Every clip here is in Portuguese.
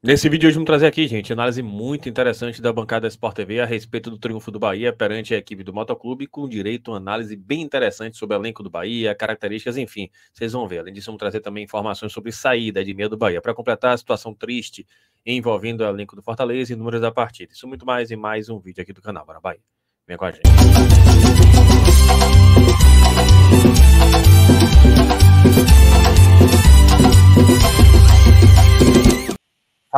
Nesse vídeo hoje vamos trazer aqui, gente, análise muito interessante da bancada Sport TV a respeito do triunfo do Bahia perante a equipe do Motoclube, com direito a uma análise bem interessante sobre o elenco do Bahia, características, enfim, vocês vão ver. Além disso, vamos trazer também informações sobre saída de meia do Bahia, para completar a situação triste envolvendo o elenco do Fortaleza e números da partida. Isso muito mais em mais um vídeo aqui do canal Bora Bahia. Vem com a gente.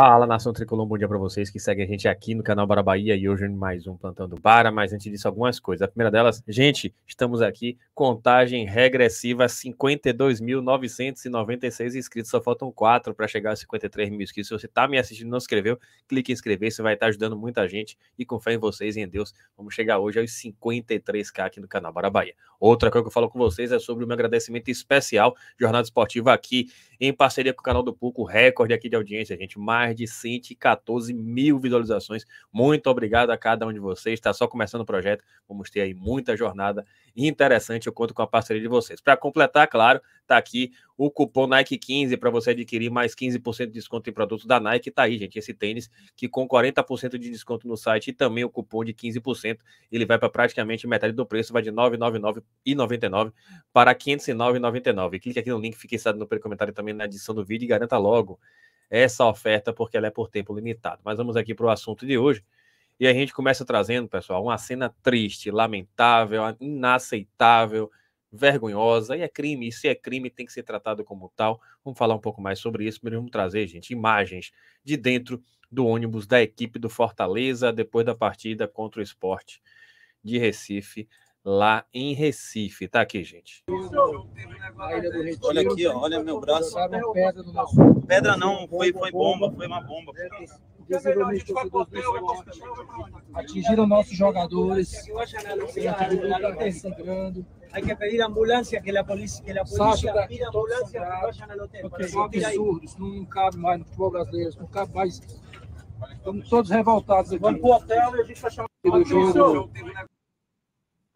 Fala nação tricolor, bom dia para vocês que seguem a gente aqui no canal Bara Bahia e hoje mais um Plantando Bara. Mas antes disso, algumas coisas. A primeira delas, gente, estamos aqui, contagem regressiva: 52.996 inscritos, só faltam 4 para chegar a 53 mil inscritos. Se você está me assistindo e não se inscreveu, clique em inscrever, você vai estar tá ajudando muita gente e com fé em vocês e em Deus, vamos chegar hoje aos 53k aqui no canal Bara Bahia. Outra coisa que eu falo com vocês é sobre o meu agradecimento especial, Jornada Esportiva aqui, em parceria com o canal do Pulco, recorde aqui de audiência, gente. Mais mais de 114 mil visualizações. Muito obrigado a cada um de vocês. Está só começando o projeto. Vamos ter aí muita jornada interessante. Eu conto com a parceria de vocês. Para completar, claro, está aqui o cupom Nike15 para você adquirir mais 15% de desconto em produtos da Nike. Está aí, gente, esse tênis que com 40% de desconto no site e também o cupom de 15%, ele vai para praticamente metade do preço, vai de 999,99 para 509,99. Clique aqui no link, fique sabendo no comentário também na edição do vídeo e garanta logo essa oferta, porque ela é por tempo limitado. Mas vamos aqui para o assunto de hoje. E a gente começa trazendo, pessoal, uma cena triste, lamentável, inaceitável, vergonhosa. E é crime. E se é crime, tem que ser tratado como tal. Vamos falar um pouco mais sobre isso. Primeiro, vamos trazer, gente, imagens de dentro do ônibus da equipe do Fortaleza depois da partida contra o esporte de Recife lá em Recife. Tá aqui, gente. Olha aqui, olha meu braço. Pedra não, foi, foi bomba, foi uma bomba. É, é né? Atingiram é nossos jogadores. Está Hay que pedir ambulância que a polícia, que a polícia tá pida ambulância que vayan al hotel. Porque são absurdos, não cabe mais no futebol brasileiro, não cabe mais. Estamos todos revoltados aqui. Vamos pro hotel e a gente vai chamar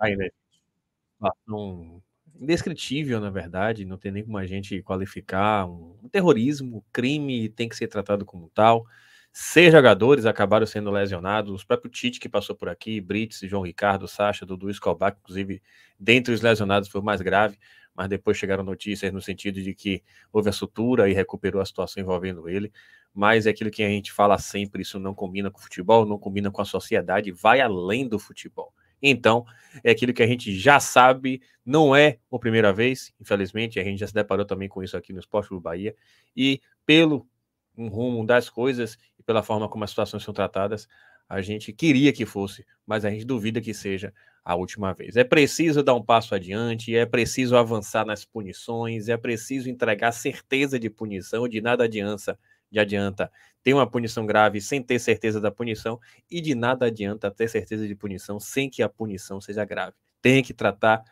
sai, né, indescritível, na verdade, não tem nem como a gente qualificar. Um terrorismo, um crime tem que ser tratado como tal. Seis jogadores acabaram sendo lesionados, o próprio Tite que passou por aqui, Brits, João Ricardo, Sacha, Dudu Escobar, inclusive, dentre os lesionados foi o mais grave, mas depois chegaram notícias no sentido de que houve a sutura e recuperou a situação envolvendo ele, mas é aquilo que a gente fala sempre, isso não combina com o futebol, não combina com a sociedade, vai além do futebol. Então, é aquilo que a gente já sabe, não é a primeira vez, infelizmente, a gente já se deparou também com isso aqui no Esporte do Bahia, e pelo um rumo das coisas e pela forma como as situações são tratadas, a gente queria que fosse, mas a gente duvida que seja a última vez. É preciso dar um passo adiante, é preciso avançar nas punições, é preciso entregar certeza de punição, de nada adianta de adianta ter uma punição grave sem ter certeza da punição, e de nada adianta ter certeza de punição sem que a punição seja grave. Tem que tratar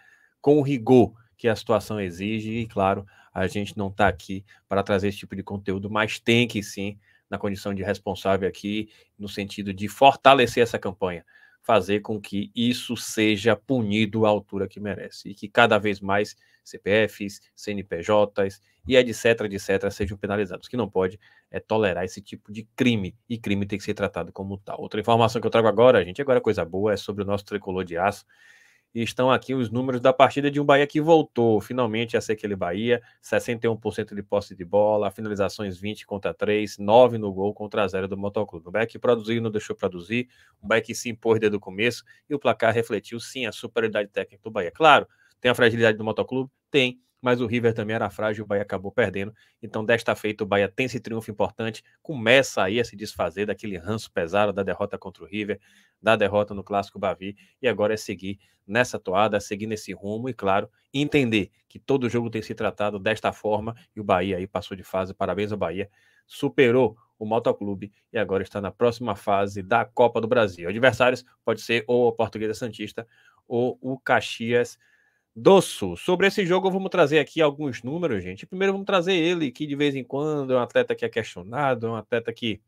com o rigor que a situação exige, e claro, a gente não está aqui para trazer esse tipo de conteúdo, mas tem que sim, na condição de responsável aqui, no sentido de fortalecer essa campanha fazer com que isso seja punido à altura que merece e que cada vez mais CPFs, CNPJs e etc, etc sejam penalizados. O que não pode é tolerar esse tipo de crime e crime tem que ser tratado como tal. Outra informação que eu trago agora, gente, agora coisa boa, é sobre o nosso tricolor de aço e estão aqui os números da partida de um Bahia que voltou finalmente a ser aquele Bahia: 61% de posse de bola, finalizações 20 contra 3, 9 no gol contra 0 do Motoclube. O Bahia que produziu não deixou produzir, o Bahia que se impôs desde o começo e o placar refletiu sim a superioridade técnica do Bahia. Claro, tem a fragilidade do Motoclube? Tem mas o River também era frágil, o Bahia acabou perdendo. Então, desta feita, o Bahia tem esse triunfo importante, começa aí a se desfazer daquele ranço pesado da derrota contra o River, da derrota no Clássico Bavi, e agora é seguir nessa toada, seguir nesse rumo e, claro, entender que todo jogo tem se tratado desta forma e o Bahia aí passou de fase. Parabéns ao Bahia, superou o Motoclube e agora está na próxima fase da Copa do Brasil. Adversários pode ser ou o Portuguesa Santista ou o Caxias Doço Sobre esse jogo, vamos trazer aqui alguns números, gente. Primeiro, vamos trazer ele, que de vez em quando é um atleta que é questionado, é um atleta que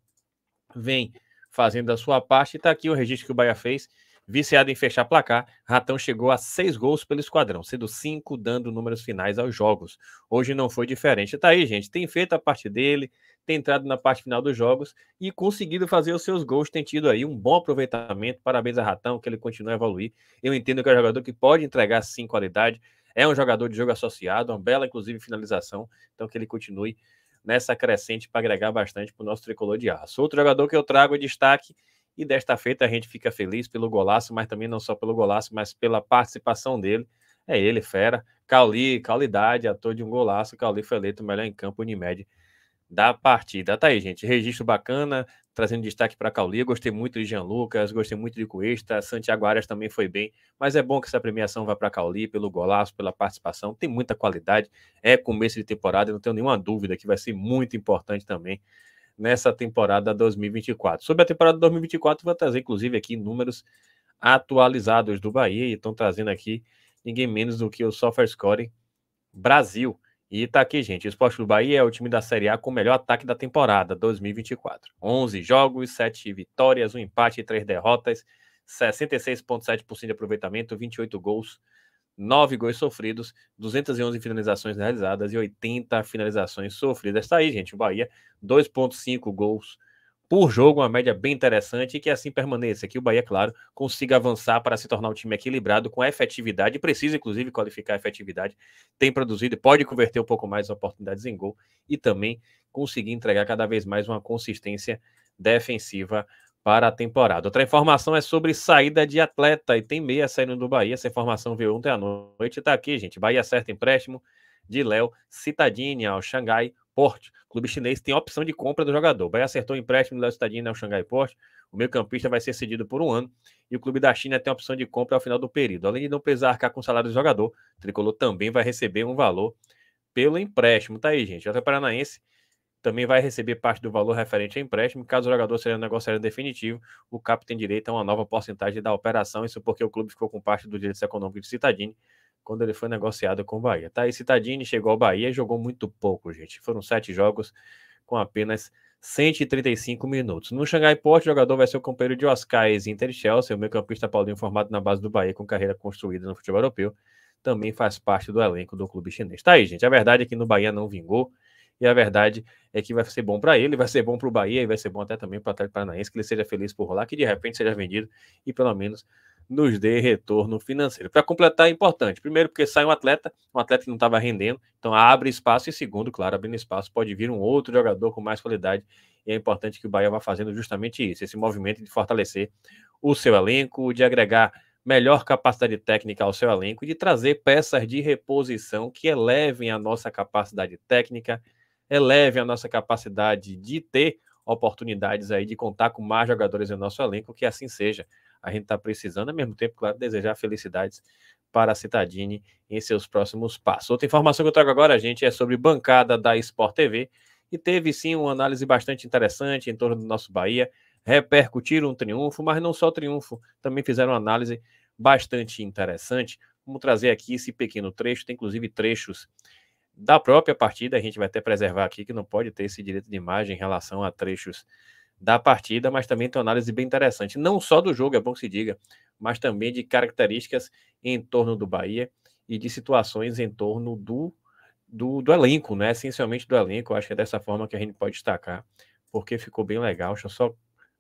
vem fazendo a sua parte. E tá aqui o registro que o Bahia fez Viciado em fechar placar, Ratão chegou a seis gols pelo esquadrão, sendo cinco dando números finais aos jogos. Hoje não foi diferente. Tá aí, gente. Tem feito a parte dele, tem entrado na parte final dos jogos e conseguido fazer os seus gols. Tem tido aí um bom aproveitamento. Parabéns a Ratão, que ele continua a evoluir. Eu entendo que é um jogador que pode entregar sim qualidade. É um jogador de jogo associado, uma bela, inclusive, finalização. Então, que ele continue nessa crescente para agregar bastante para o nosso tricolor de aço. Outro jogador que eu trago é destaque e desta feita a gente fica feliz pelo golaço, mas também não só pelo golaço, mas pela participação dele. É ele, fera. Cauli, qualidade, ator de um golaço. Cauli foi eleito o melhor em campo Unimed da partida. Tá aí, gente. Registro bacana, trazendo destaque para Cauli. Gostei muito de Jean Lucas, gostei muito de Cuesta. Santiago Arias também foi bem. Mas é bom que essa premiação vá para Cauli pelo golaço, pela participação. Tem muita qualidade. É começo de temporada, não tenho nenhuma dúvida que vai ser muito importante também nessa temporada 2024. Sobre a temporada 2024, vou trazer inclusive aqui números atualizados do Bahia e estão trazendo aqui ninguém menos do que o Software Scoring Brasil. E tá aqui, gente. O Esporte do Bahia é o time da Série A com o melhor ataque da temporada 2024. 11 jogos, 7 vitórias, um empate e 3 derrotas, 66,7% de aproveitamento, 28 gols 9 gols sofridos, 211 finalizações realizadas e 80 finalizações sofridas. Está aí, gente, o Bahia, 2,5 gols por jogo, uma média bem interessante e que assim permaneça, que o Bahia, claro, consiga avançar para se tornar um time equilibrado com efetividade, precisa inclusive qualificar a efetividade, tem produzido e pode converter um pouco mais as oportunidades em gol e também conseguir entregar cada vez mais uma consistência defensiva para a temporada. Outra informação é sobre saída de atleta e tem meia saindo do Bahia. Essa informação veio ontem à noite está aqui, gente. Bahia acerta empréstimo de Léo Citadini ao Xangai Port. clube chinês tem opção de compra do jogador. Bahia acertou o empréstimo de Léo Cittadini ao Xangai Port. O meio-campista vai ser cedido por um ano e o clube da China tem opção de compra ao final do período. Além de não precisar arcar com o salário do jogador, o Tricolor também vai receber um valor pelo empréstimo. Tá aí, gente. O Paranaense também vai receber parte do valor referente a empréstimo. Caso o jogador seja negociado em definitivo, o CAP tem direito a é uma nova porcentagem da operação. Isso porque o clube ficou com parte dos direitos econômicos de Citadini quando ele foi negociado com o Bahia. Tá, e Citadini chegou ao Bahia e jogou muito pouco, gente. Foram sete jogos com apenas 135 minutos. No Xangai Port, o jogador vai ser o companheiro de Oscar, Inter Chelsea, o meio-campista paulinho formado na base do Bahia com carreira construída no futebol europeu. Também faz parte do elenco do clube chinês. Tá aí, gente. A verdade é que no Bahia não vingou e a verdade é que vai ser bom para ele, vai ser bom para o Bahia e vai ser bom até também para o Atlético Paranaense, que ele seja feliz por rolar, que de repente seja vendido e pelo menos nos dê retorno financeiro. Para completar, é importante. Primeiro, porque sai um atleta, um atleta que não estava rendendo, então abre espaço. E segundo, claro, abrindo espaço, pode vir um outro jogador com mais qualidade. E é importante que o Bahia vá fazendo justamente isso, esse movimento de fortalecer o seu elenco, de agregar melhor capacidade técnica ao seu elenco e de trazer peças de reposição que elevem a nossa capacidade técnica, eleve a nossa capacidade de ter oportunidades aí de contar com mais jogadores no nosso elenco, que assim seja. A gente está precisando, ao mesmo tempo, claro, desejar felicidades para a Citadini em seus próximos passos. Outra informação que eu trago agora, gente, é sobre bancada da Sport TV, e teve sim uma análise bastante interessante em torno do nosso Bahia. Repercutiram um triunfo, mas não só triunfo, também fizeram uma análise bastante interessante. Vamos trazer aqui esse pequeno trecho, tem inclusive trechos da própria partida. A gente vai até preservar aqui que não pode ter esse direito de imagem em relação a trechos da partida, mas também tem uma análise bem interessante, não só do jogo, é bom que se diga, mas também de características em torno do Bahia e de situações em torno do, do, do elenco, né? Essencialmente do elenco. acho que é dessa forma que a gente pode destacar, porque ficou bem legal. Deixa eu só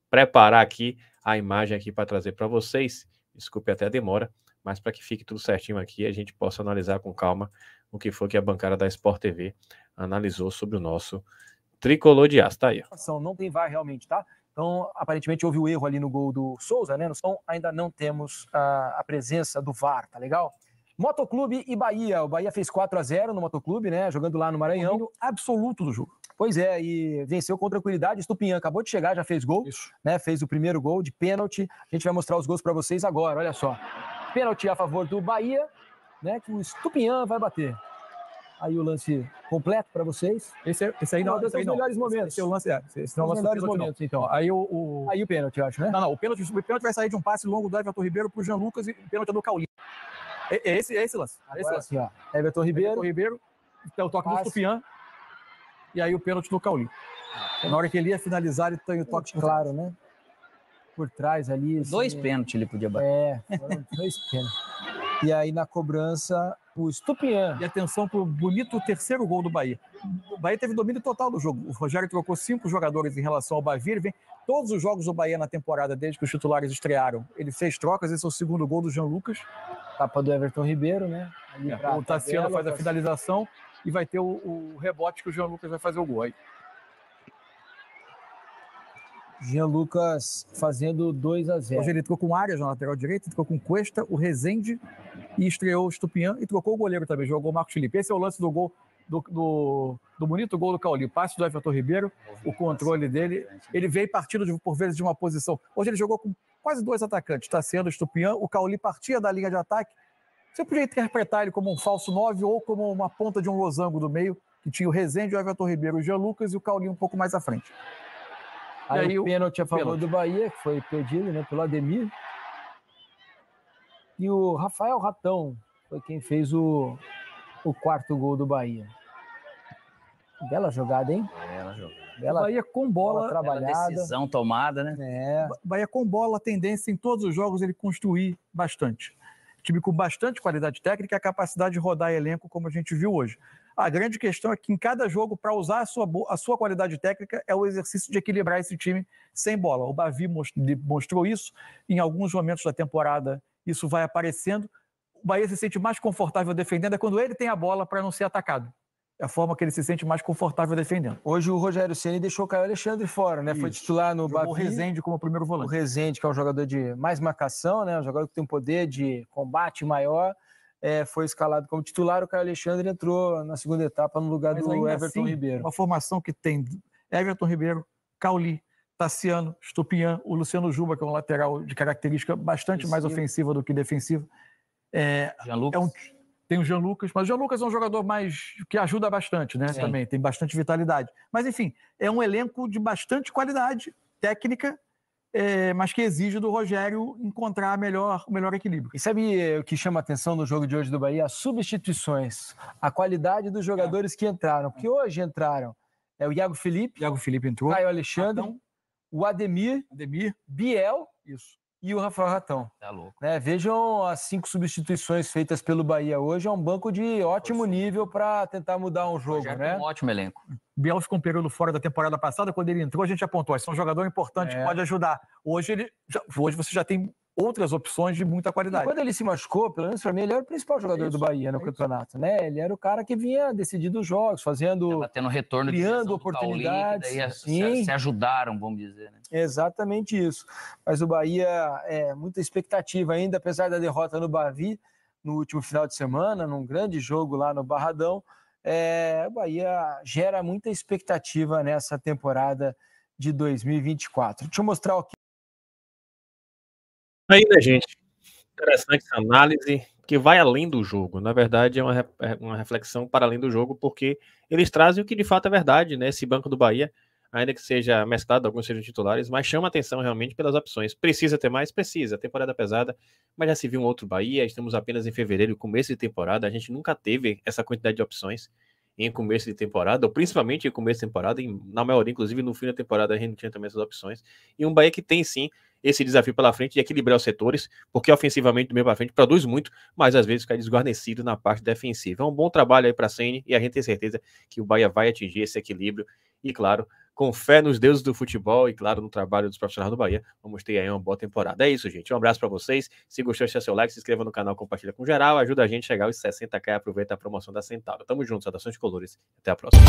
preparar aqui a imagem aqui para trazer para vocês. Desculpe até a demora, mas para que fique tudo certinho aqui, a gente possa analisar com calma o que foi que a bancada da Sport TV analisou sobre o nosso tricolor de aço. Tá aí. Não tem VAR realmente, tá? Então, aparentemente houve o um erro ali no gol do Souza, né? Então, ainda não temos a, a presença do VAR, tá legal? Motoclube e Bahia. O Bahia fez 4 a 0 no Motoclube, né? Jogando lá no Maranhão. Domínio absoluto do jogo. Pois é, e venceu com tranquilidade. Estupinhã acabou de chegar, já fez gol, Isso. né? Fez o primeiro gol de pênalti. A gente vai mostrar os gols para vocês agora, olha só pênalti a favor do Bahia, né, que o Estupinhan vai bater. Aí o lance completo para vocês. Esse, é, esse aí não, um esse aí não. melhores momentos. Esse é o lance, é. Esse, esse não é o melhores momentos, não. então. Aí o, o, Aí o pênalti, eu acho, né? Não, não, o pênalti, o pênalti vai sair de um passe longo do Everton Ribeiro pro Jean Lucas e o pênalti é do Cauli. É, é, esse, é esse lance. É esse Agora, lance. ó. Everton Ribeiro. Everton Ribeiro, então, toque passe. do Estupinhan e aí o pênalti do Cauli. Na hora que ele ia finalizar, ele tem o toque. Claro, né? por trás ali. Assim, dois pênaltis ele podia bater. É, foram dois pênaltis. E aí na cobrança, o Estupian. E atenção pro bonito terceiro gol do Bahia. O Bahia teve domínio total do jogo. O Rogério trocou cinco jogadores em relação ao Bavir. Vem todos os jogos do Bahia na temporada, desde que os titulares estrearam. Ele fez trocas, esse é o segundo gol do Jean Lucas. Tapa do Everton Ribeiro, né? É, o Tassiano faz a finalização e vai ter o, o rebote que o Jean Lucas vai fazer o gol. Aí Jean Lucas fazendo 2 a 0 Hoje ele trocou com Arias na lateral direita, trocou com Cuesta, o Rezende e estreou o Stupian e trocou o goleiro também, jogou o Marcos Felipe. Esse é o lance do gol do, do, do, bonito gol do Cauli. Passe do Everton Ribeiro, o controle dele. Ele veio partindo de, por vezes de uma posição. Hoje ele jogou com quase dois atacantes, está sendo Estupian. O Cauli partia da linha de ataque. Você podia interpretar ele como um falso 9 ou como uma ponta de um losango do meio, que tinha o Rezende, o Everton Ribeiro, o Jean Lucas e o Cauli um pouco mais à frente. Aí, aí o pênalti a favor pênalti. do Bahia, que foi perdido né, pelo Ademir. E o Rafael Ratão foi quem fez o, o quarto gol do Bahia. Bela jogada, hein? Bela jogada. Bela, Bahia com bola, bola trabalhada. decisão tomada, né? É. Bahia com bola, tendência em todos os jogos ele construir bastante. Time com bastante qualidade técnica e a capacidade de rodar elenco, como a gente viu hoje. A grande questão é que em cada jogo, para usar a sua, a sua qualidade técnica, é o exercício de equilibrar esse time sem bola. O Bavi mostrou isso em alguns momentos da temporada, isso vai aparecendo. O Bahia se sente mais confortável defendendo é quando ele tem a bola para não ser atacado É a forma que ele se sente mais confortável defendendo. Hoje o Rogério Ceni deixou o Caio Alexandre fora, né? Isso. Foi titular no Bavi. O Rezende como primeiro volante. O Rezende, que é um jogador de mais marcação, né? Um jogador que tem um poder de combate maior é, foi escalado como titular, o Caio Alexandre entrou na segunda etapa no lugar Mas do Everton assim, Ribeiro. Uma formação que tem Everton Ribeiro, Cauli, Tassiano, Estupian, o Luciano Juba, que é um lateral de característica bastante mais ofensiva do que defensiva. É, é um, tem o Jean Lucas, mas o Jean Lucas é um jogador mais que ajuda bastante, né? Sim. Também tem bastante vitalidade. Mas enfim, é um elenco de bastante qualidade técnica é, mas que exige do Rogério encontrar melhor, o melhor equilíbrio. E sabe eh, o que chama a atenção no jogo de hoje do Bahia? As substituições, a qualidade dos jogadores é. que entraram, que hoje entraram. É o Iago Felipe. Iago Felipe entrou. Caio Alexandre. Adão. O Ademir. Ademir. Biel. Isso e o Rafael Ratão. Tá louco. Né? Vejam as cinco substituições feitas pelo Bahia hoje, é um banco de ótimo é. nível para tentar mudar um jogo, né? Um ótimo elenco. Biel ficou um período fora da temporada passada, quando ele entrou, a gente apontou, esse é um jogador importante é. que pode ajudar. Hoje ele, hoje você já tem outras opções de muita qualidade. E quando ele se machucou, pelo menos para mim, ele era o principal jogador isso, do Bahia no é campeonato, né? Ele era o cara que vinha decidindo os jogos, fazendo, tendo retorno criando oportunidades, Paulinho, daí se, se, ajudaram, vamos dizer. Né? Exatamente isso. Mas o Bahia é muita expectativa ainda, apesar da derrota no Bavi no último final de semana, num grande jogo lá no Barradão. É, o Bahia gera muita expectativa nessa temporada de 2024. Deixa eu mostrar o que Aí, né, gente? Interessante essa análise, que vai além do jogo. Na verdade, é uma, é uma reflexão para além do jogo, porque eles trazem o que de fato é verdade, né? Esse banco do Bahia, ainda que seja mesclado, alguns sejam titulares, mas chama atenção realmente pelas opções. Precisa ter mais? Precisa. Temporada pesada, mas já se viu um outro Bahia. Estamos apenas em fevereiro, começo de temporada. A gente nunca teve essa quantidade de opções em começo de temporada, ou principalmente em começo de temporada, em, na maioria, inclusive no fim da temporada, a gente não tinha também essas opções. E um Bahia que tem sim esse desafio pela frente e equilibrar os setores, porque ofensivamente do meio para frente produz muito, mas às vezes fica desguarnecido na parte defensiva. É um bom trabalho aí para a Sene e a gente tem certeza que o Bahia vai atingir esse equilíbrio e, claro, com fé nos deuses do futebol e, claro, no trabalho dos profissionais do Bahia, vamos ter aí uma boa temporada. É isso, gente. Um abraço para vocês. Se gostou, deixa seu like, se inscreva no canal, compartilha com geral, ajuda a gente a chegar aos 60k e aproveita a promoção da Centauro. Tamo junto, saudações de colores. Até a próxima.